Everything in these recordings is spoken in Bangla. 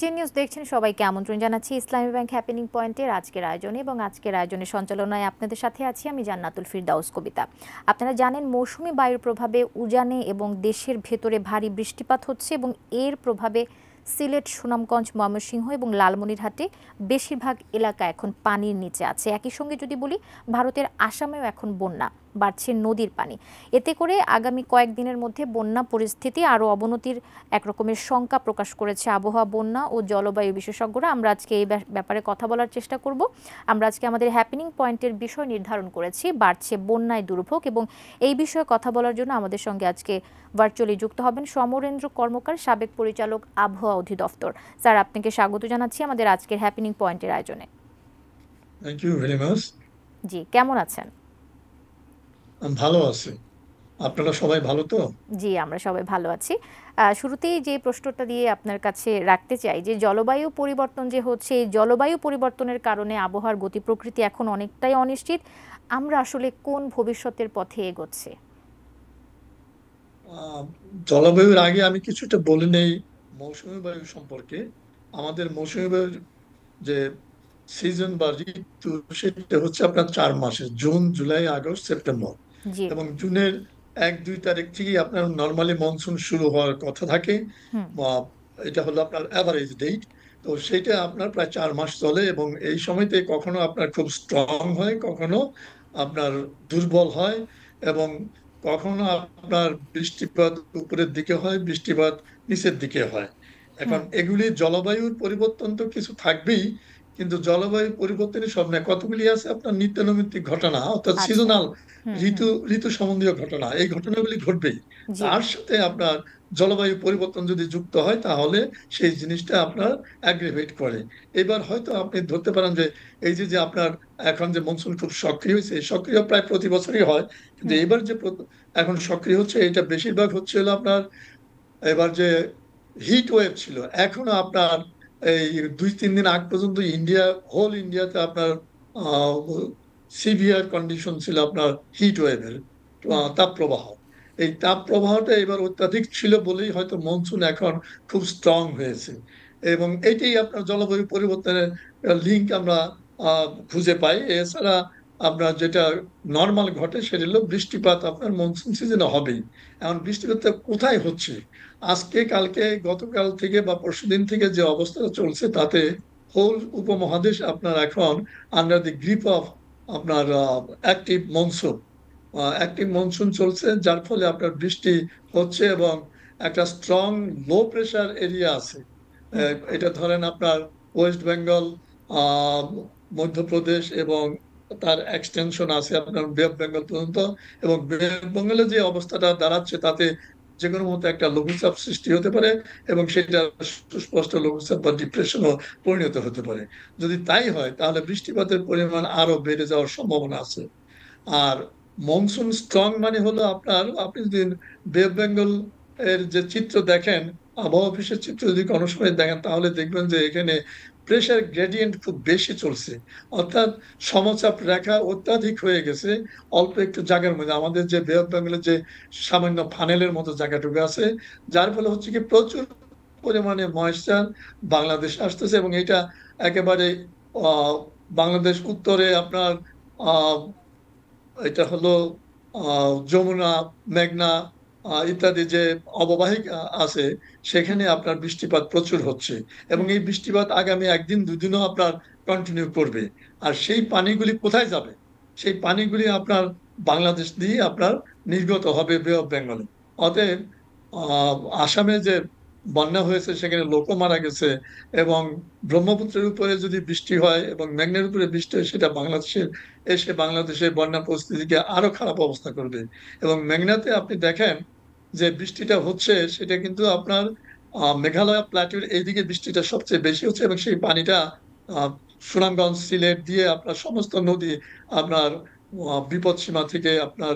বিটিএন নিউজ দেখছেন সবাইকে আমন্ত্রণ জানাচ্ছি ইসলামী ব্যাংক হ্যাপেনিং পয়েন্টের আজকের আয়োজনে এবং আজকের আয়োজনে সঞ্চালনায় আপনাদের সাথে আছি আমি জান্নাতুল ফিরদাউস কবিতা আপনারা জানেন মৌসুমি বায়ুর প্রভাবে উজানে এবং দেশের ভেতরে ভারী বৃষ্টিপাত হচ্ছে এবং এর প্রভাবে সিলেট সুনামগঞ্জ ময়মনসিংহ এবং লালমনিরহাটে বেশিরভাগ এলাকা এখন পানির নিচে আছে একই সঙ্গে যদি বলি ভারতের আসামেও এখন বন্যা বাড়ছে নদীর পানি এতে করে আগামী কয়েকদিনের মধ্যে বন্যা পরিস্থিতি আরও অবনতির একরকমের শঙ্কা প্রকাশ করেছে আবহাওয়া বন্যা ও জলবায়ু বিশেষজ্ঞরা আমরা আজকে এই ব্যাপারে কথা বলার চেষ্টা করব আমরা আজকে আমাদের হ্যাপেনিং পয়েন্টের বিষয় নির্ধারণ করেছি বাড়ছে বন্যায় দুর্ভোগ এবং এই বিষয়ে কথা বলার জন্য আমাদের সঙ্গে আজকে ভার্চুয়ালি যুক্ত হবেন সমরেন্দ্র কর্মকার সাবেক পরিচালক আবহাওয়া অধিদপ্তর স্যার আপনাকে স্বাগত জানাচ্ছি আমাদের আজকের হ্যাপেনিং পয়েন্টের আয়োজনে জি কেমন আছেন ভালো আছি আপনারা সবাই ভালো তো জি আমরা সবাই ভালো আছি শুরুতেই যে প্রশ্নটা দিয়ে আপনার কাছে রাখতে চাই যে জলবায়ু পরিবর্তন যে হচ্ছে জলবায়ু পরিবর্তনের কারণে আবহাওয়ার গতি প্রকৃতি এখন অনেকটাই অনিশ্চিত আমরা আসলে কোন ভবিষ্যতের পথে এগোচ্ছে জলবায়ুর আগে আমি কিছুটা বলে নেই মৌসুমি বায়ু সম্পর্কে আমাদের মৌসুমি বায়ুর যে সিজন বা ঋতু সেটা হচ্ছে আপনার চার মাসে জুন জুলাই আগস্ট সেপ্টেম্বর এবং জুনের এক দুই তারিখ থেকে আপনার নর্মালি মনসুন শুরু হওয়ার কথা থাকে এটা হলো আপনার অ্যাভারেজ ডেট তো সেটা আপনার প্রায় চার মাস চলে এবং এই সময়তে কখনো আপনার খুব স্ট্রং হয় কখনো আপনার দুর্বল হয় এবং কখনো আপনার বৃষ্টিপাত উপরের দিকে হয় বৃষ্টিপাত নিচের দিকে হয় এখন এগুলি জলবায়ুর পরিবর্তন তো কিছু থাকবেই কিন্তু জলবায়ু পরিবর্তনের নাই কতগুলি আছে আপনার নিত্যনৈমিত্তিক ঘটনা অর্থাৎ সিজনাল আচ্ছা। ঋতু ঋতু সম্বন্ধীয় ঘটনা এই ঘটনাগুলি ঘটবেই তার সাথে আপনার জলবায়ু পরিবর্তন যদি যুক্ত হয় তাহলে সেই জিনিসটা আপনার অ্যাগ্রিভেট করে এবার হয়তো আপনি ধরতে পারেন যে এই যে যে আপনার এখন যে মনসুন খুব সক্রিয় হয়েছে সক্রিয় প্রায় প্রতি বছরই হয় কিন্তু এবার যে এখন সক্রিয় হচ্ছে এটা বেশিরভাগ হচ্ছে হলো আপনার এবার যে হিট ওয়েভ ছিল এখনো আপনার এই দুই তিন দিন আগ পর্যন্ত ইন্ডিয়া হোল ইন্ডিয়াতে আপনার সিভিয়ার কন্ডিশন ছিল আপনার হিট ওয়েভের তাপপ্রবাহ এই তাপপ্রবাহটা এবার অত্যাধিক ছিল বলেই হয়তো মনসুন এখন খুব স্ট্রং হয়েছে এবং এটাই আপনার জলবায়ু পরিবর্তনের লিঙ্ক আমরা খুঁজে পাই এছাড়া আপনার যেটা নর্মাল ঘটে সেটা হলো বৃষ্টিপাত আপনার মনসুন সিজনে হবেই এখন বৃষ্টিপাত কোথায় হচ্ছে আজকে কালকে গতকাল থেকে বা পরশুদিন থেকে যে অবস্থা চলছে তাতে হোল উপমহাদেশ আপনার এখন আন্ডার দি গ্রিপ অফ আপনার অ্যাক্টিভ মনসুন অ্যাক্টিভ মনসুন চলছে যার ফলে আপনার বৃষ্টি হচ্ছে এবং একটা স্ট্রং লো প্রেশার এরিয়া আছে এটা ধরেন আপনার ওয়েস্ট বেঙ্গল মধ্যপ্রদেশ এবং তার এক্সটেনশন আছে আপনার ওয়েস্ট বেঙ্গল পর্যন্ত এবং বেঙ্গলে যে অবস্থাটা দাঁড়াচ্ছে তাতে যে কোনো মতো একটা লঘুচাপ সৃষ্টি হতে পারে এবং সেটা সুস্পষ্ট লঘুচাপ বা ডিপ্রেশনও পরিণত হতে পারে যদি তাই হয় তাহলে বৃষ্টিপাতের পরিমাণ আরও বেড়ে যাওয়ার সম্ভাবনা আছে আর মনসুন স্ট্রং মানে হলো আপনার আপনি যদি বেব বেঙ্গল এর যে চিত্র দেখেন আবহাওয়া অফিসের চিত্র যদি কোনো সময় দেখেন তাহলে দেখবেন যে এখানে প্রেশার গ্রেডিয়েন্ট খুব বেশি চলছে অর্থাৎ সমচাপ রেখা অত্যাধিক হয়ে গেছে অল্প একটু জায়গার মধ্যে আমাদের যে বৃহৎ অফ বেঙ্গলের যে সামান্য ফানেলের মতো জায়গাটুকু আছে যার ফলে হচ্ছে কি প্রচুর পরিমাণে ময়েশ্চার বাংলাদেশ আসতেছে এবং এটা একেবারে বাংলাদেশ উত্তরে আপনার এটা হলো যমুনা মেঘনা ইত্যাদি যে অববাহিক আছে সেখানে আপনার বৃষ্টিপাত প্রচুর হচ্ছে এবং এই বৃষ্টিপাত আগামী একদিন দুদিনও আপনার কন্টিনিউ করবে আর সেই পানিগুলি কোথায় যাবে সেই পানিগুলি আপনার বাংলাদেশ দিয়ে আপনার নির্গত হবে বে অফ বেঙ্গলে অতএব আসামে যে বন্যা হয়েছে সেখানে লোকও মারা গেছে এবং ব্রহ্মপুত্রের উপরে যদি বৃষ্টি হয় এবং মেঘনার উপরে বৃষ্টি হয় সেটা বাংলাদেশের এসে বাংলাদেশের বন্যা পরিস্থিতিকে আরো খারাপ অবস্থা করবে এবং মেঘনাতে আপনি দেখেন যে বৃষ্টিটা হচ্ছে সেটা কিন্তু আপনার মেঘালয় প্লাটুর এইদিকে বৃষ্টিটা সবচেয়ে বেশি হচ্ছে এবং সেই পানিটা সুনামগঞ্জ সিলেট দিয়ে আপনার সমস্ত নদী আপনার বিপদ সীমা থেকে আপনার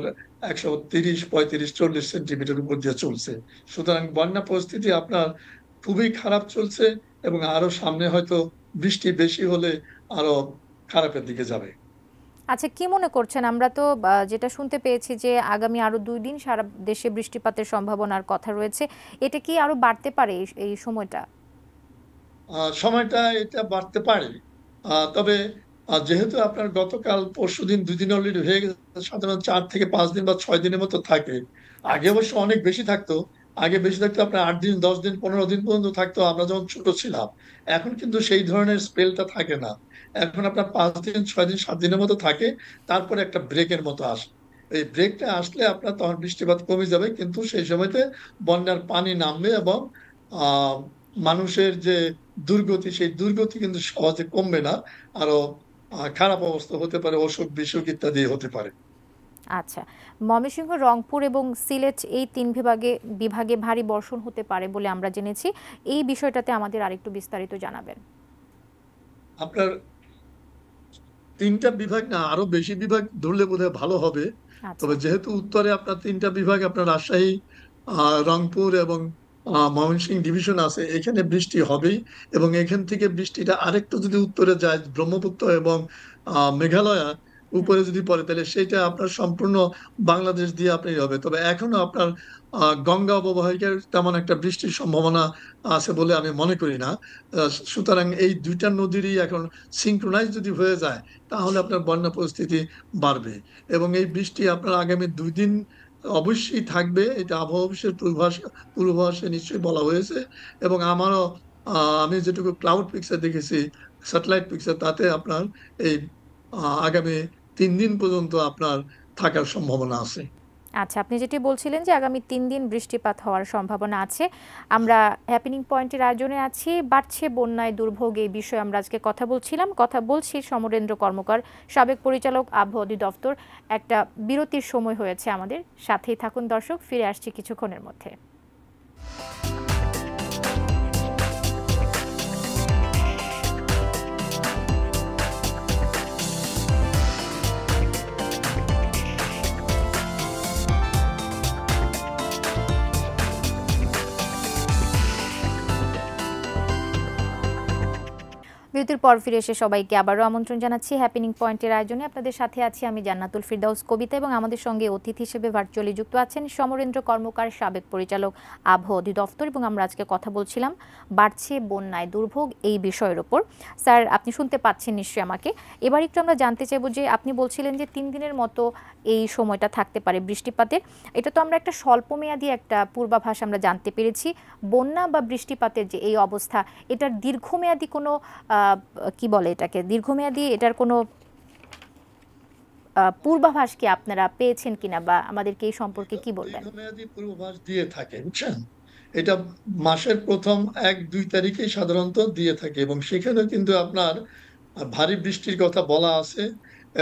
একশো তিরিশ পঁয়ত্রিশ চল্লিশ সেন্টিমিটার উপর দিয়ে চলছে সুতরাং বন্যা পরিস্থিতি আপনার খুবই খারাপ চলছে এবং আরো সামনে হয়তো বৃষ্টি বেশি হলে আরো খারাপের দিকে যাবে আচ্ছা কি মনে করছেন আমরা তো যেটা শুনতে পেয়েছি যে আগামী আরো দুই দিন সারা দেশে বৃষ্টিপাতের সম্ভাবনার কথা রয়েছে এটা কি আরো বাড়তে পারে এই সময়টা সময়টা এটা বাড়তে পারে তবে আর যেহেতু আপনার গতকাল পরশু দিন দুদিন অলরেডি হয়ে গেছে সাধারণত চার থেকে পাঁচ দিন বা ছয় দিনের মতো থাকে আগে অবশ্য অনেক বেশি থাকতো আগে বেশি থাকতো আপনার আট দিন দশ দিন পনেরো দিন পর্যন্ত থাকতো আমরা যখন ছোট ছিলাম এখন কিন্তু সেই ধরনের স্পেলটা থাকে না এখন আপনার পাঁচ দিন ছয় দিন সাত দিনের মতো থাকে তারপরে একটা ব্রেকের মতো আসে এই ব্রেকটা আসলে আপনার তখন বৃষ্টিপাত কমে যাবে কিন্তু সেই সময়তে বন্যার পানি নামবে এবং মানুষের যে দুর্গতি সেই দুর্গতি কিন্তু সহজে কমবে না আরো খারাপ অবস্থা হতে পারে অসুখ বিসুখ ইত্যাদি হতে পারে আচ্ছা ময়মনসিংহ রংপুর এবং সিলেট এই তিন বিভাগে বিভাগে ভারী বর্ষণ হতে পারে বলে আমরা জেনেছি এই বিষয়টাতে আমাদের আরেকটু বিস্তারিত জানাবেন আপনার তিনটা বিভাগ না আরো বেশি বিভাগ ধরলে বোধহয় ভালো হবে আচ্ছা। তবে যেহেতু উত্তরে আপনার তিনটা বিভাগ আপনার রাজশাহী রংপুর এবং ময়মনসিং ডিভিশন আছে এখানে বৃষ্টি হবেই এবং এখান থেকে বৃষ্টিটা আরেকটু যদি উত্তরে যায় ব্রহ্মপুত্র এবং মেঘালয়া উপরে যদি পড়ে তাহলে সেটা আপনার সম্পূর্ণ বাংলাদেশ দিয়ে আপনি হবে তবে এখনো আপনার গঙ্গা অববাহিকার তেমন একটা বৃষ্টির সম্ভাবনা আছে বলে আমি মনে করি না সুতরাং এই দুইটা নদীরই এখন সিঙ্ক্রোনাইজ যদি হয়ে যায় তাহলে আপনার বন্যা পরিস্থিতি বাড়বে এবং এই বৃষ্টি আপনার আগামী দুই দিন অবশ্যই থাকবে এটা আবহাওয়া অফিসের পূর্বাভাসে নিশ্চয়ই বলা হয়েছে এবং আমারও আমি যেটুকু ক্লাউড পিকচার দেখেছি স্যাটেলাইট পিকচার তাতে আপনার এই আগামী তিন দিন পর্যন্ত আপনার থাকার সম্ভাবনা আছে আচ্ছা আপনি যেটি বলছিলেন যে আগামী তিন দিন বৃষ্টিপাত হওয়ার সম্ভাবনা আছে আমরা হ্যাপিনিং পয়েন্টের আয়োজনে আছি বাড়ছে বন্যায় দুর্ভোগ এই বিষয়ে আমরা আজকে কথা বলছিলাম কথা বলছি সমরেন্দ্র কর্মকার সাবেক পরিচালক আবহাওয়া দপ্তর একটা বিরতির সময় হয়েছে আমাদের সাথেই থাকুন দর্শক ফিরে আসছি কিছুক্ষণের মধ্যে বিরতির পর ফিরে এসে সবাইকে আবারও আমন্ত্রণ জানাচ্ছি হ্যাপিনিং পয়েন্টের আয়োজনে আপনাদের সাথে আছি আমি জান্নাতুল ফিরদাউস কবিতা এবং আমাদের সঙ্গে অতিথি হিসেবে ভার্চুয়ালি যুক্ত আছেন সমরেন্দ্র কর্মকার সাবেক পরিচালক আবহ অধিদপ্তর এবং আমরা আজকে কথা বলছিলাম বাড়ছে বন্যায় দুর্ভোগ এই বিষয়ের ওপর স্যার আপনি শুনতে পাচ্ছেন নিশ্চয়ই আমাকে এবার একটু আমরা জানতে চাইব যে আপনি বলছিলেন যে তিন দিনের মতো এই সময়টা থাকতে পারে বৃষ্টিপাতের এটা তো আমরা একটা স্বল্পমেয়াদী একটা পূর্বাভাস আমরা জানতে পেরেছি বন্যা বা বৃষ্টিপাতের যে এই অবস্থা এটার দীর্ঘমেয়াদী কোনো কি বলে এটাকে দীর্ঘমেয়াদী এটার কোনো পূর্বাভাস কি আপনারা পেয়েছেন কিনা বা আমাদেরকে এই সম্পর্কে কি বলবেন পূর্বাভাস দিয়ে থাকে বুঝছেন এটা মাসের প্রথম এক দুই তারিখে সাধারণত দিয়ে থাকে এবং সেখানে কিন্তু আপনার ভারী বৃষ্টির কথা বলা আছে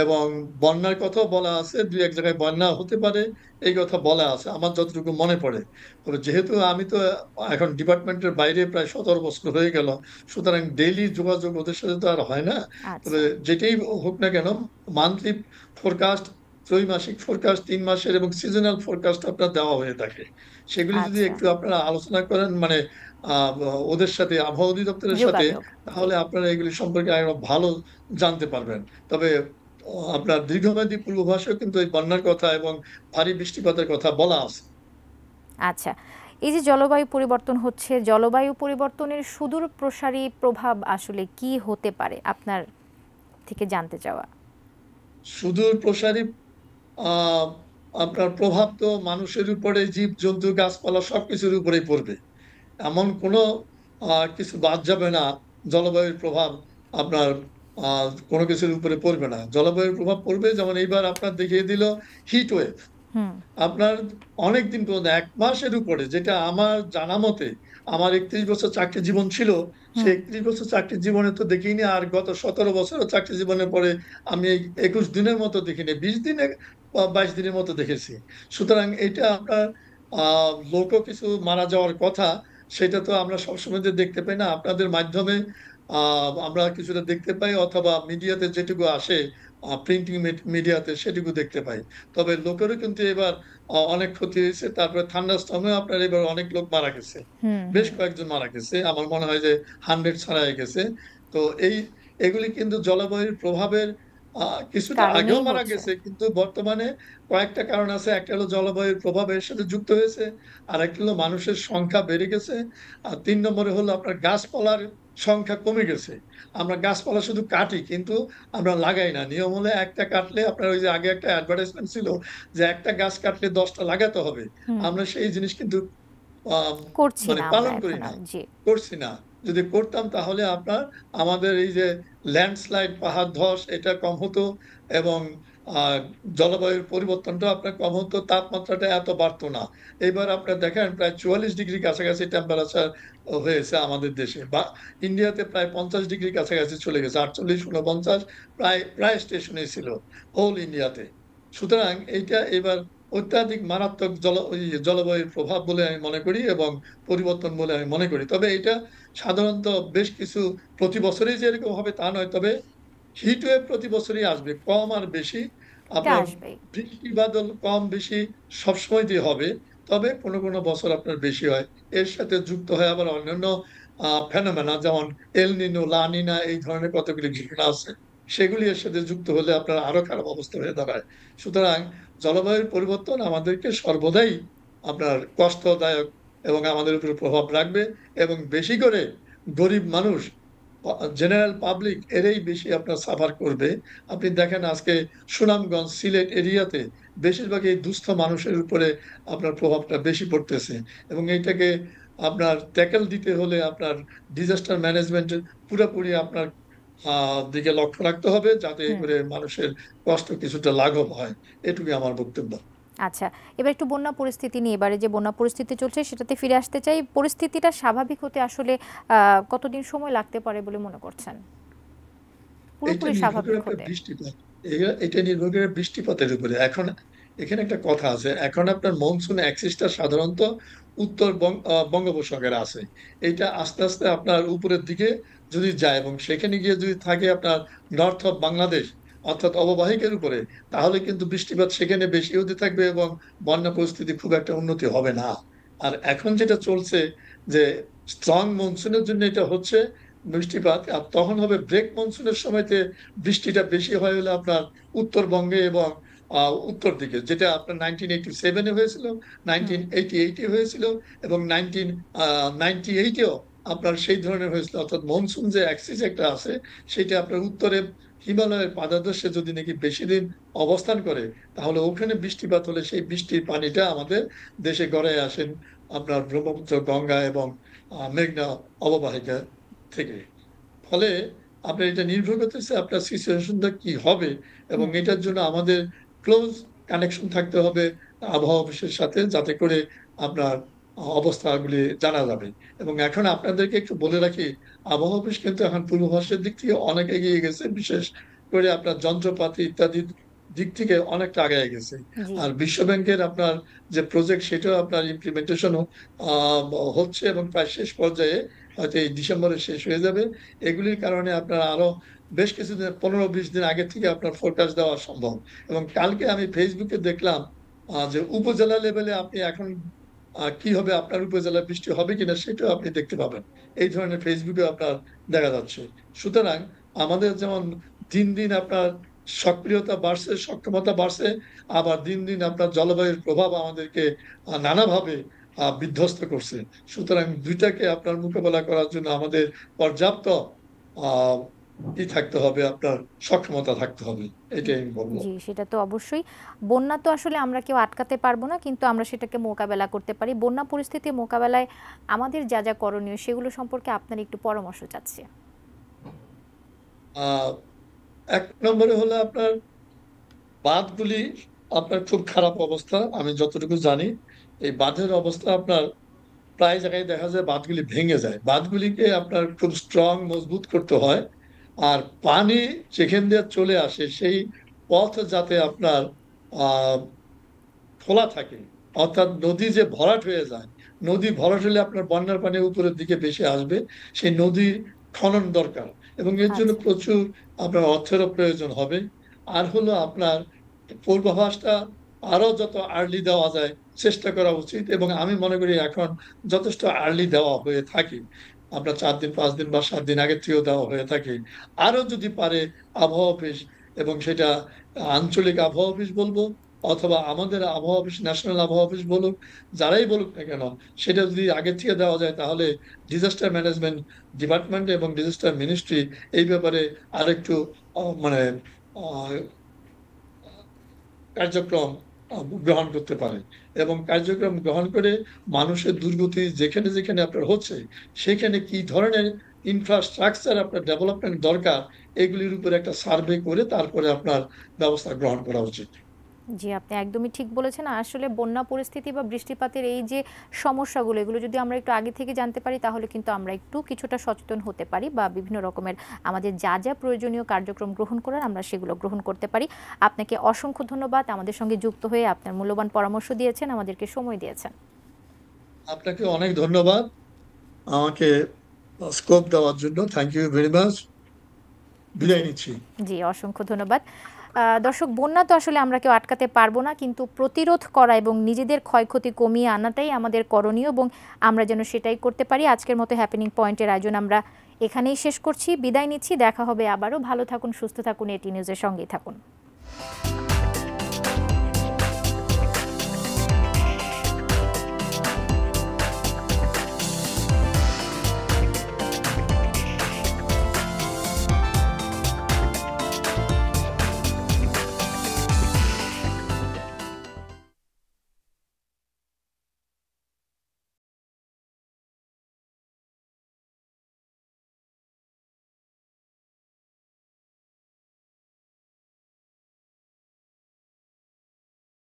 এবং বন্যার কথাও বলা আছে দুই এক জায়গায় বন্যা হতে পারে এই কথা বলা আছে আমার যতটুকু মনে পড়ে তবে যেহেতু আমি তো এখন ডিপার্টমেন্টের বাইরে প্রায় সতেরো বছর হয়ে গেল সুতরাং ডেইলি যোগাযোগ ওদের সাথে তো আর হয় না আচ্ছা। তবে যেটাই হোক না কেন মান্থলি ফোরকাস্ট ত্রৈমাসিক ফোরকাস্ট তিন মাসের এবং সিজনাল ফোরকাস্ট আপনার দেওয়া হয়ে থাকে সেগুলি যদি আচ্ছা। একটু আপনারা আলোচনা করেন মানে ওদের সাথে আবহাওয়া অধিদপ্তরের সাথে তাহলে আপনারা এগুলি সম্পর্কে আরো ভালো জানতে পারবেন তবে আপনার দীর্ঘমেয়াদী পূর্বাভাসেও কিন্তু এই বন্যার কথা এবং ভারী বৃষ্টিপাতের কথা বলা আছে আচ্ছা এই যে জলবায়ু পরিবর্তন হচ্ছে জলবায়ু পরিবর্তনের সুদূর প্রসারী প্রভাব আসলে কি হতে পারে আপনার থেকে জানতে চাওয়া সুদূর প্রসারী আপনার প্রভাব তো মানুষের উপরে জীব জন্তু গাছপালা সবকিছুর উপরেই পড়বে এমন কোনো কিছু বাদ যাবে না জলবায়ুর প্রভাব আপনার কোনো কিছুর উপরে পড়বে না জলবায়ুর প্রভাব পড়বে যেমন এইবার আপনার দেখিয়ে দিল হিট ওয়েভ আপনার অনেক দিন পর্যন্ত এক মাসের উপরে যেটা আমার জানা মতে আমার একত্রিশ বছর চাকরি জীবন ছিল সে একত্রিশ বছর চাকরি জীবনে তো দেখিনি আর গত সতেরো বছর চাকরি জীবনের পরে আমি একুশ দিনের মতো দেখিনি বিশ দিনে বাইশ দিনের মতো দেখেছি সুতরাং এটা আপনার লোকও কিছু মারা যাওয়ার কথা সেটা তো আমরা সবসময় দেখতে পাই না আপনাদের মাধ্যমে আমরা কিছুটা দেখতে পাই অথবা মিডিয়াতে যেটুকু আসে প্রিন্টিং মিডিয়াতে সেটুকু দেখতে পাই তবে লোকেরও কিন্তু এবার অনেক ক্ষতি হয়েছে তারপরে থান্ডারস্টর্মে আপনার এবার অনেক লোক মারা গেছে বেশ কয়েকজন মারা গেছে আমার মনে হয় যে হান্ড্রেড ছাড়া হয়ে গেছে তো এই এগুলি কিন্তু জলবায়ুর প্রভাবের কিছুটা আগেও মারা গেছে কিন্তু বর্তমানে কয়েকটা কারণ আছে একটা হলো জলবায়ুর প্রভাব এর সাথে যুক্ত হয়েছে আর একটা হলো মানুষের সংখ্যা বেড়ে গেছে আর তিন নম্বরে হলো আপনার গাছপালার সংখ্যা কমে গেছে আমরা গাছপালা শুধু কাটি কিন্তু আমরা লাগাই না নিয়ম হলে একটা কাটলে আপনার ওই যে আগে একটা অ্যাডভার্টাইজমেন্ট ছিল যে একটা গাছ কাটলে দশটা লাগাতে হবে আমরা সেই জিনিস কিন্তু মানে পালন করি না করছি না যদি করতাম তাহলে আপনার আমাদের এই যে ল্যান্ডস্লাইড পাহাড় ধস এটা কম হতো এবং জলবায়ুর পরিবর্তনটা আপনার কম হতো তাপমাত্রাটা এত বাড়তো না এবার আপনার দেখেন প্রায় চুয়াল্লিশ ডিগ্রি কাছাকাছি টেম্পারেচার হয়েছে আমাদের দেশে বা ইন্ডিয়াতে প্রায় পঞ্চাশ ডিগ্রি কাছাকাছি চলে গেছে আটচল্লিশ উনপঞ্চাশ প্রায় প্রায় স্টেশনে ছিল হোল ইন্ডিয়াতে সুতরাং এইটা এবার অত্যাধিক মারাত্মক জল জলবায়ুর প্রভাব বলে আমি মনে করি এবং পরিবর্তন বলে আমি মনে করি তবে এটা সাধারণত বেশ কিছু প্রতি বছরই যে এরকম হবে তা নয় তবে হিট ওয়েভ প্রতি বছরই আসবে কম আর বেশি আপনার বৃষ্টি বাদল কম বেশি সবসময় দিয়ে হবে তবে কোনো কোনো বছর আপনার বেশি হয় এর সাথে যুক্ত হয় আবার অন্যান্য ফেনোমেনা যেমন এলনিনো লানিনা এই ধরনের কতগুলি ঘটনা আছে সেগুলি এর সাথে যুক্ত হলে আপনার আরো খারাপ অবস্থা হয়ে দাঁড়ায় সুতরাং জলবায়ুর পরিবর্তন আমাদেরকে সর্বদাই আপনার কষ্টদায়ক এবং আমাদের উপরে প্রভাব রাখবে এবং বেশি করে গরিব মানুষ জেনারেল পাবলিক এরই বেশি আপনার সাফার করবে আপনি দেখেন আজকে সুনামগঞ্জ সিলেট এরিয়াতে বেশিরভাগ এই দুস্থ মানুষের উপরে আপনার প্রভাবটা বেশি পড়তেছে এবং এইটাকে আপনার ট্যাকেল দিতে হলে আপনার ডিজাস্টার ম্যানেজমেন্টের পুরোপুরি আপনার দিকে লক্ষ্য রাখতে হবে যাতে করে মানুষের কষ্ট কিছুটা লাঘব হয় এটুকুই আমার বক্তব্য আচ্ছা এবার একটু বন্যা পরিস্থিতি নিয়ে এবারে যে বন্যা পরিস্থিতি চলছে সেটাতে ফিরে আসতে চাই পরিস্থিতিটা স্বাভাবিক হতে আসলে কতদিন সময় লাগতে পারে বলে মনে করছেন এটা নির্ভর করে বৃষ্টিপাতের উপরে এখন এখানে একটা কথা আছে এখন আপনার মনসুন অ্যাক্সিসটা সাধারণত উত্তর বঙ্গোপসাগরে আছে এটা আস্তে আস্তে আপনার উপরের দিকে যদি যায় এবং সেখানে গিয়ে যদি থাকে আপনার নর্থ অফ বাংলাদেশ অর্থাৎ অববাহিকার উপরে তাহলে কিন্তু বৃষ্টিপাত সেখানে বেশি হতে থাকবে এবং বন্যা পরিস্থিতি খুব একটা উন্নতি হবে না আর এখন যেটা চলছে যে স্ট্রং মনসুনের জন্য এটা হচ্ছে বৃষ্টিপাত আর তখন হবে ব্রেক মনসুনের সময়তে বৃষ্টিটা বেশি হয় হলে আপনার উত্তরবঙ্গে এবং উত্তর দিকে যেটা আপনার নাইনটিন এইটি সেভেনে হয়েছিল নাইনটিন এইটি এইটে হয়েছিল এবং নাইনটিন নাইনটি এইটেও আপনার সেই ধরনের হয়েছিল অর্থাৎ মনসুন যে অ্যাক্সিস একটা আছে সেটা আপনার উত্তরে হিমালয়ের পাদাদেশে যদি নাকি বেশি দিন অবস্থান করে তাহলে ওখানে বৃষ্টিপাত হলে সেই বৃষ্টির পানিটা আমাদের দেশে গড়ে আসেন আপনার ব্রহ্মপুত্র গঙ্গা এবং মেঘনা অববাহিকা থেকে ফলে আপনার এটা নির্ভর করতেছে আপনার সিচুয়েশনটা কি হবে এবং এটার জন্য আমাদের ক্লোজ কানেকশন থাকতে হবে আবহাওয়া অফিসের সাথে যাতে করে আপনার অবস্থাগুলি জানা যাবে এবং এখন আপনাদেরকে একটু বলে রাখি আবহাওয়া অফিস কিন্তু এখন পূর্বাভাসের দিক থেকে অনেক এগিয়ে গেছে বিশেষ করে আপনার যন্ত্রপাতি ইত্যাদি দিক থেকে অনেকটা আগে গেছে আর বিশ্ব ব্যাংকের আপনার যে প্রজেক্ট সেটাও আপনার ইমপ্লিমেন্টেশন হচ্ছে এবং প্রায় শেষ পর্যায়ে হয়তো এই ডিসেম্বরে শেষ হয়ে যাবে এগুলির কারণে আপনার আরো বেশ কিছু দিন পনেরো বিশ দিন আগে থেকে আপনার ফোরকাস্ট দেওয়া সম্ভব এবং কালকে আমি ফেসবুকে দেখলাম যে উপজেলা লেভেলে আপনি এখন কি হবে আপনার উপজেলায় বৃষ্টি হবে কিনা সেটাও আপনি দেখতে পাবেন এই ধরনের ফেসবুকে আপনার দেখা যাচ্ছে সুতরাং আমাদের যেমন দিন দিন আপনার সক্রিয়তা বাড়ছে সক্ষমতা বাড়ছে আবার দিন দিন আপনার জলবায়ুর প্রভাব আমাদেরকে নানাভাবে বিধ্বস্ত করছে সুতরাং দুইটাকে আপনার মোকাবেলা করার জন্য আমাদের পর্যাপ্ত ই থাকতে হবে আপনার সক্ষমতা থাকতে হবে এটাই আমি বলবো জি সেটা তো অবশ্যই বন্যা তো আসলে আমরা কেউ আটকাতে পারবো না কিন্তু আমরা সেটাকে মোকাবেলা করতে পারি বন্যা পরিস্থিতি মোকাবেলায় আমাদের যা যা করণীয় সেগুলো সম্পর্কে আপনার একটু পরামর্শ চাচ্ছি এক নম্বরে হলো আপনার বাঁধগুলি আপনার খুব খারাপ অবস্থা আমি যতটুকু জানি এই বাঁধের অবস্থা আপনার প্রায় জায়গায় দেখা যায় বাঁধগুলি ভেঙে যায় বাঁধগুলিকে আপনার খুব স্ট্রং মজবুত করতে হয় আর পানি যেখান দিয়ে চলে আসে সেই পথ যাতে আপনার খোলা থাকে অর্থাৎ নদী যে ভরাট হয়ে যায় নদী ভরাট হলে আপনার বন্যার পানি উপরের দিকে বেশি আসবে সেই নদী খনন দরকার এবং এর জন্য আচ্ছা। প্রচুর আপনার অর্থেরও প্রয়োজন হবে আর হলো আপনার পূর্বাভাসটা আরও যত আর্লি দেওয়া যায় চেষ্টা করা উচিত এবং আমি মনে করি এখন যথেষ্ট আর্লি দেওয়া হয়ে থাকে আমরা চার দিন পাঁচ দিন বা সাত দিন আগের থেকেও দেওয়া হয়ে থাকে আরও যদি পারে আবহাওয়া অফিস এবং সেটা আঞ্চলিক আবহাওয়া অফিস বলবো অথবা আমাদের আবহাওয়া অফিস ন্যাশনাল আবহাওয়া অফিস বলুক যারাই বলুক না কেন সেটা যদি আগের থেকে দেওয়া যায় তাহলে ডিজাস্টার ম্যানেজমেন্ট ডিপার্টমেন্ট এবং ডিজাস্টার মিনিস্ট্রি এই ব্যাপারে আরেকটু মানে কার্যক্রম গ্রহণ করতে পারে এবং কার্যক্রম গ্রহণ করে মানুষের দুর্গতি যেখানে যেখানে আপনার হচ্ছে সেখানে কি ধরনের ইনফ্রাস্ট্রাকচার আপনার ডেভেলপমেন্ট দরকার এগুলির উপর একটা সার্ভে করে তারপরে আপনার ব্যবস্থা গ্রহণ করা উচিত জি আপনি একদমই ঠিক বলেছেন আসলে বন্যা পরিস্থিতি বা বৃষ্টিপাতের এই যে সমস্যাগুলো এগুলো যদি আমরা একটু আগে থেকে জানতে পারি তাহলে কিন্তু আমরা একটু কিছুটা সচেতন হতে পারি বা বিভিন্ন রকমের আমাদের যা যা প্রয়োজনীয় কার্যক্রম গ্রহণ করার আমরা সেগুলো গ্রহণ করতে পারি আপনাকে অসংখ্য ধন্যবাদ আমাদের সঙ্গে যুক্ত হয়ে আপনার মূল্যবান পরামর্শ দিয়েছেন আমাদেরকে সময় দিয়েছেন আপনাকে অনেক ধন্যবাদ আমাকে স্কোপ দেওয়ার জন্য থ্যাংক ইউ ভেরি মাচ বিদায় নিচ্ছি জি অসংখ্য ধন্যবাদ দর্শক বন্যা তো আসলে আমরা কেউ আটকাতে পারবো না কিন্তু প্রতিরোধ করা এবং নিজেদের ক্ষয়ক্ষতি কমিয়ে আনাটাই আমাদের করণীয় এবং আমরা যেন সেটাই করতে পারি আজকের মতো হ্যাপেনিং পয়েন্টের আয়োজন আমরা এখানেই শেষ করছি বিদায় নিচ্ছি দেখা হবে আবারও ভালো থাকুন সুস্থ থাকুন এটি নিউজের সঙ্গেই থাকুন